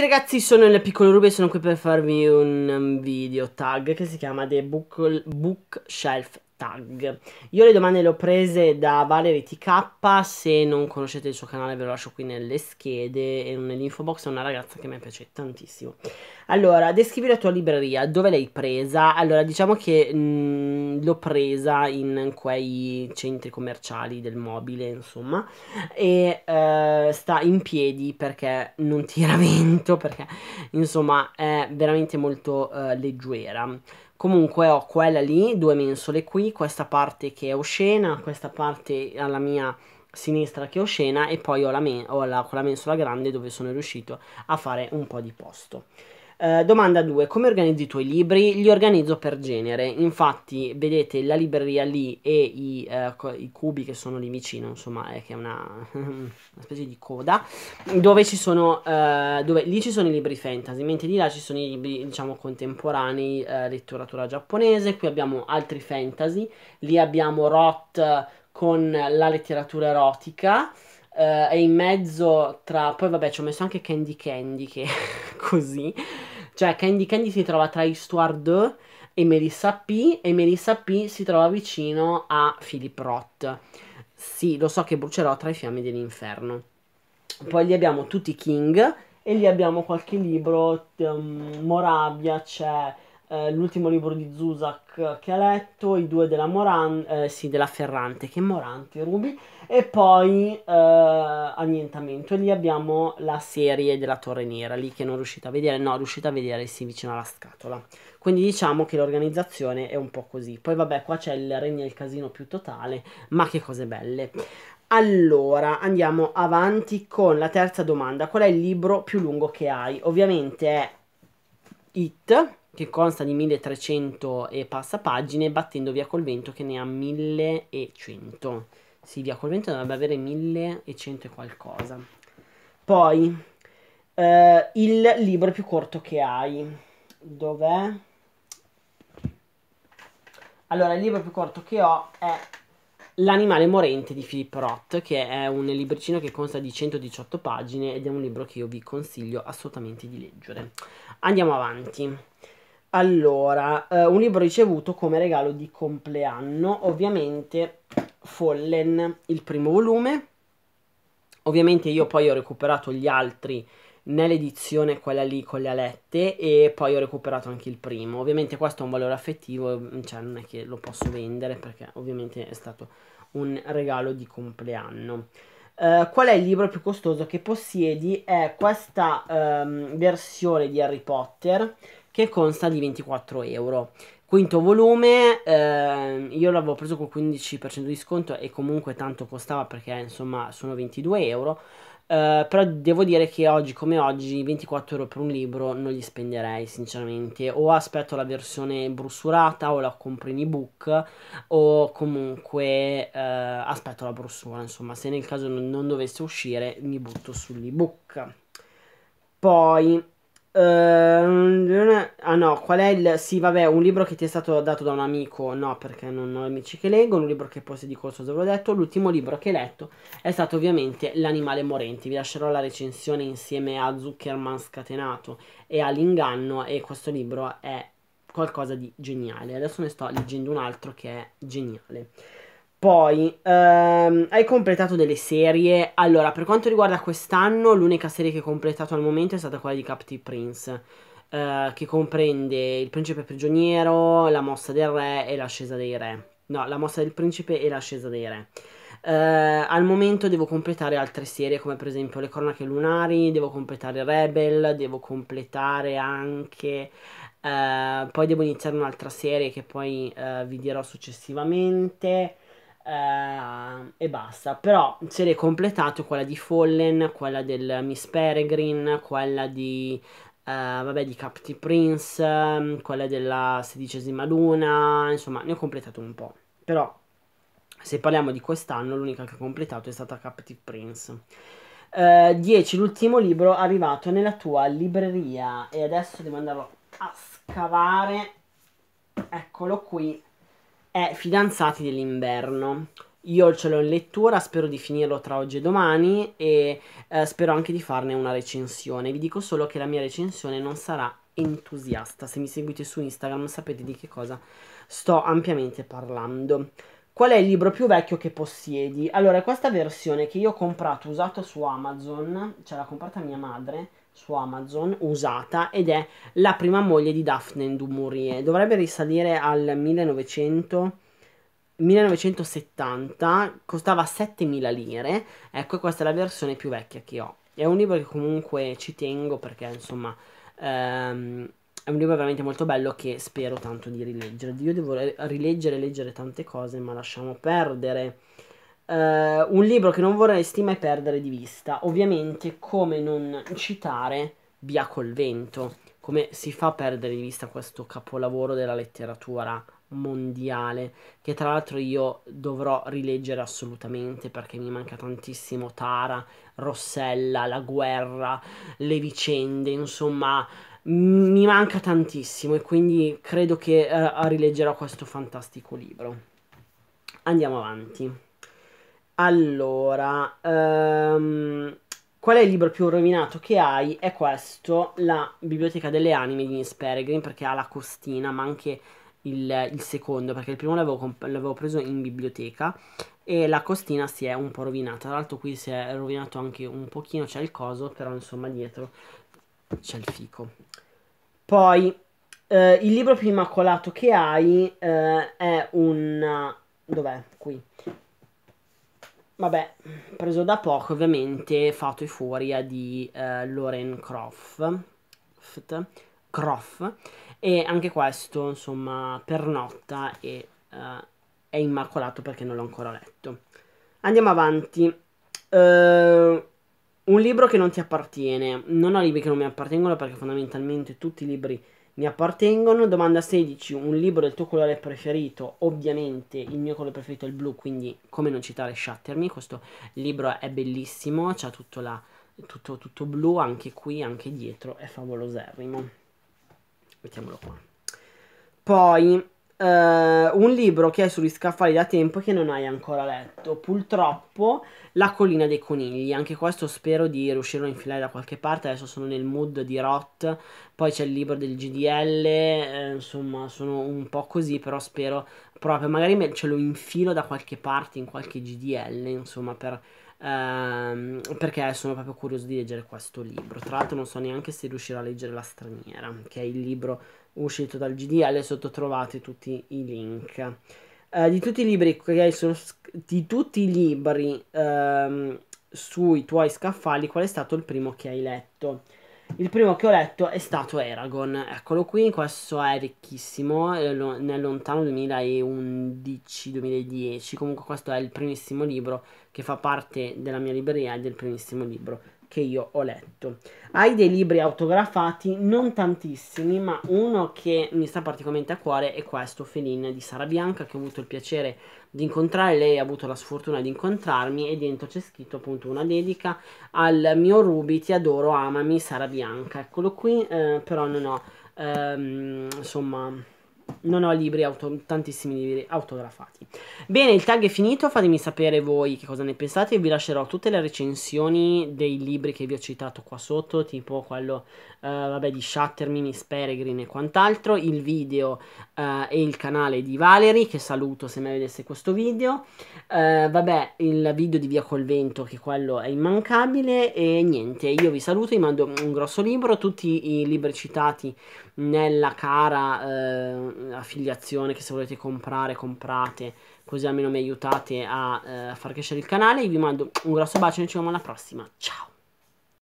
ragazzi sono nel piccolo Ruby e sono qui per farvi un um, video tag che si chiama The Book, Bookshelf tag. Io le domande le ho prese da Valerie TK, se non conoscete il suo canale ve lo lascio qui nelle schede e nell'info box, è una ragazza che mi piace tantissimo. Allora, descrivi la tua libreria, dove l'hai presa? Allora, diciamo che mh, mm, l'ho presa in quei centri commerciali del mobile, insomma, e eh, sta in piedi perché non tira vento, perché insomma è veramente molto eh, leggera. Comunque ho quella lì, due mensole qui, questa parte che è oscena, questa parte alla mia sinistra che è oscena e poi ho la, me- ho la, ho mensola grande dove sono riuscito a fare un po' di posto. Eh, domanda 2. Come organizzi i tuoi libri? Li organizzo per genere. Infatti, vedete la libreria lì e i, uh, i cubi che sono lì vicino, insomma, è che è una, una specie di coda, dove ci sono... Uh, dove, lì ci sono i libri fantasy, mentre di là ci sono i libri, diciamo, contemporanei, letteratura giapponese. Qui abbiamo altri fantasy. Lì abbiamo Roth con la letteratura erotica. Uh, eh, e in mezzo tra... Poi vabbè ci ho messo anche Candy Candy che così. Cioè Candy Candy si trova tra Histoire 2 e Melissa P e Melissa P si trova vicino a Philip Roth. Sì, lo so che brucerò tra i fiammi dell'inferno. Poi li abbiamo tutti i King e lì abbiamo qualche libro, um, Moravia c'è... Cioè eh, l'ultimo libro di Zuzak che ha letto, i due della, Moran, eh, sì, della Ferrante, che Morante rubi, e poi eh, Annientamento. E lì abbiamo la serie della Torre Nera, lì che non riuscite a vedere, no, riuscite a vedere sì, vicino alla scatola. Quindi diciamo che l'organizzazione è un po' così. Poi vabbè, qua c'è il regno e il casino più totale, ma che cose belle. Allora, andiamo avanti con la terza domanda. Qual è il libro più lungo che hai? Ovviamente è It, che consta di 1300 e passa pagine, battendo Via col vento che ne ha 1100. Sì, Via col vento dovrebbe avere 1100 e qualcosa. Poi, eh, il libro più corto che hai. Dov'è? Allora, il libro più corto che ho è L'animale morente di Philip Roth, che è un libricino che consta di 118 pagine ed è un libro che io vi consiglio assolutamente di leggere. Andiamo avanti. Allora, eh, un libro ricevuto come regalo di compleanno, ovviamente Fallen, il primo volume. Ovviamente io poi ho recuperato gli altri nell'edizione quella lì con le alette e poi ho recuperato anche il primo. Ovviamente questo ha un valore affettivo, mm, cioè non è che lo posso vendere perché ovviamente è stato un regalo di compleanno. Uh, qual è il libro più costoso che possiedi? È questa um, versione di Harry Potter che consta di 24 euro. Quinto volume, ehm, io l'avevo preso con 15% di sconto e comunque tanto costava perché insomma sono 22 euro. Uh, però devo dire che oggi come oggi 24 euro per un libro non li spenderei sinceramente o aspetto la versione brussurata o la compro in ebook o comunque uh, aspetto la brossura insomma se nel caso non, non dovesse uscire mi butto sull'ebook poi Uh, ah no, qual è il... Sì, vabbè, un libro che ti è stato dato da un amico. No, perché non ho amici che leggono. Un libro che poi posso di corso, ve l'ho detto. L'ultimo libro che ho letto è stato ovviamente L'animale morente. Vi lascerò la recensione insieme a Zuckerman scatenato e all'inganno. E questo libro è qualcosa di geniale. Adesso ne sto leggendo un altro che è geniale. Poi, ehm, hai completato delle serie. Allora, per quanto riguarda quest'anno, l'unica serie che ho completato al momento è stata quella di Captive Prince, eh, che comprende Il principe prigioniero, La mossa del re e l'ascesa dei re. No, La mossa del principe e l'ascesa dei re. Eh, al momento devo completare altre serie, come per esempio Le cronache lunari, devo completare Rebel, devo completare anche... Eh, poi devo iniziare un'altra serie che poi eh, vi dirò successivamente. Uh, e basta. Però serie completato quella di Fallen, quella del Miss Peregrine, quella di Uh, vabbè, di Capti Prince, ehm, quella della sedicesima luna, insomma, ne ho completato un po'. Però, se parliamo di quest'anno, l'unica che ho completato è stata Capti Prince. 10. Uh, eh, l'ultimo libro arrivato nella tua libreria. E adesso devo andarlo a scavare. Eccolo qui è Fidanzati dell'inverno. Io ce l'ho in lettura, spero di finirlo tra oggi e domani e eh, spero anche di farne una recensione. Vi dico solo che la mia recensione non sarà entusiasta. Se mi seguite su Instagram sapete di che cosa sto ampiamente parlando. Qual è il libro più vecchio che possiedi? Allora, questa versione che io ho comprato usata su Amazon, ce l'ha comprata mia madre, su Amazon usata ed è la prima moglie di Daphne du Dovrebbe risalire al 1900, 1970, costava 7000 lire. Ecco, questa è la versione più vecchia che ho. È un libro che comunque ci tengo perché insomma ehm, è un libro veramente molto bello che spero tanto di rileggere. Io devo rileggere e leggere tante cose, ma lasciamo perdere. Uh, un libro che non vorresti mai perdere di vista, ovviamente come non citare Via col vento, come si fa a perdere di vista questo capolavoro della letteratura mondiale, che tra l'altro io dovrò rileggere assolutamente perché mi manca tantissimo Tara, Rossella, la guerra, le vicende, insomma mi manca tantissimo e quindi credo che uh, rileggerò questo fantastico libro. Andiamo avanti. Allora, um, qual è il libro più rovinato che hai? È questo, La Biblioteca delle Anime di Nils Peregrin, perché ha la costina, ma anche il, il secondo, perché il primo l'avevo, l'avevo preso in biblioteca e la costina si è un po' rovinata. Tra l'altro qui si è rovinato anche un pochino, c'è il coso, però insomma dietro c'è il fico. Poi, eh, il libro più immacolato che hai eh, è un... Dov'è? Qui Vabbè, preso da poco ovviamente Fato e Furia di eh, Lauren Croft, Croft e anche questo insomma pernotta e eh, è immacolato perché non l'ho ancora letto. Andiamo avanti. Uh, un libro che non ti appartiene. Non ho libri che non mi appartengono perché fondamentalmente tutti i libri mi appartengono. Domanda 16, un libro del tuo colore preferito. Ovviamente il mio colore preferito è il blu, quindi come non citare Shattermi? Questo libro è bellissimo, c'ha tutto, la, tutto, tutto blu, anche qui, anche dietro, è favoloserrimo. Mettiamolo qua. Poi Uh, un libro che è sugli scaffali da tempo che non hai ancora letto. Purtroppo, La collina dei conigli. Anche questo spero di riuscirlo a infilare da qualche parte. Adesso sono nel mood di Roth. Poi c'è il libro del GDL. Eh, insomma, sono un po' così, però spero proprio. Magari me- ce lo infilo da qualche parte in qualche GDL. Insomma, per ehm, perché sono proprio curioso di leggere questo libro. Tra l'altro non so neanche se riuscirò a leggere La straniera, che è il libro uscito dal GDL, sotto trovate tutti i link. Eh, di tutti i libri sono di tutti i libri ehm, sui tuoi scaffali, qual è stato il primo che hai letto? Il primo che ho letto è stato Eragon, eccolo qui, questo è ricchissimo, eh, nel lontano 2011-2010, comunque questo è il primissimo libro che fa parte della mia libreria ed è il primissimo libro che io ho letto. Hai dei libri autografati, non tantissimi, ma uno che mi sta particolarmente a cuore è questo, Felin di Sara Bianca, che ho avuto il piacere di incontrare, lei ha avuto la sfortuna di incontrarmi e dentro c'è scritto appunto una dedica al mio Ruby, ti adoro, amami, Sara Bianca. Eccolo qui, eh, però non ho, ehm, insomma non ho libri, auto, tantissimi libri autografati. Bene, il tag è finito, fatemi sapere voi che cosa ne pensate, vi lascerò tutte le recensioni dei libri che vi ho citato qua sotto, tipo quello eh, vabbè, di Shatter, Minis, Peregrine e quant'altro, il video eh, e il canale di Valerie, che saluto se mai vedesse questo video, eh, vabbè, il video di Via Col Vento, che quello è immancabile, e niente, io vi saluto, vi mando un grosso libro, tutti i libri citati nella cara eh, affiliazione che se volete comprare comprate così almeno mi aiutate a eh, far crescere il canale vi mando un grosso bacio e ci vediamo alla prossima ciao